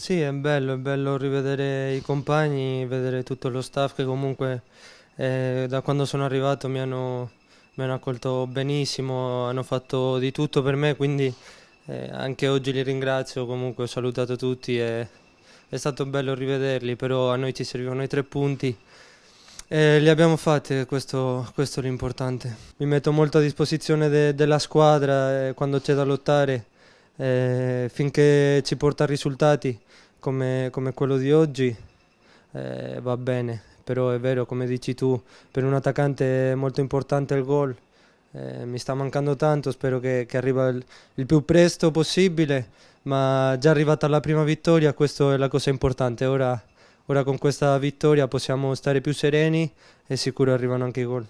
Sì, è bello, è bello rivedere i compagni, vedere tutto lo staff che comunque eh, da quando sono arrivato mi hanno, mi hanno, accolto benissimo, hanno fatto di tutto per me, quindi eh, anche oggi li ringrazio, comunque ho salutato tutti e è stato bello rivederli, però a noi ci servivano i tre punti. Eh, li abbiamo fatti, eh, questo, questo, è l'importante. Mi metto molto a disposizione de, della squadra eh, quando c'è da lottare eh, finché ci porta risultati come, come quello di oggi eh, va bene, però è vero come dici tu, per un attaccante è molto importante il gol, eh, mi sta mancando tanto, spero che, che arriva il, il, più presto possibile, ma già arrivata la prima vittoria questa è la cosa importante, ora, ora con questa vittoria possiamo stare più sereni e sicuro arrivano anche i gol.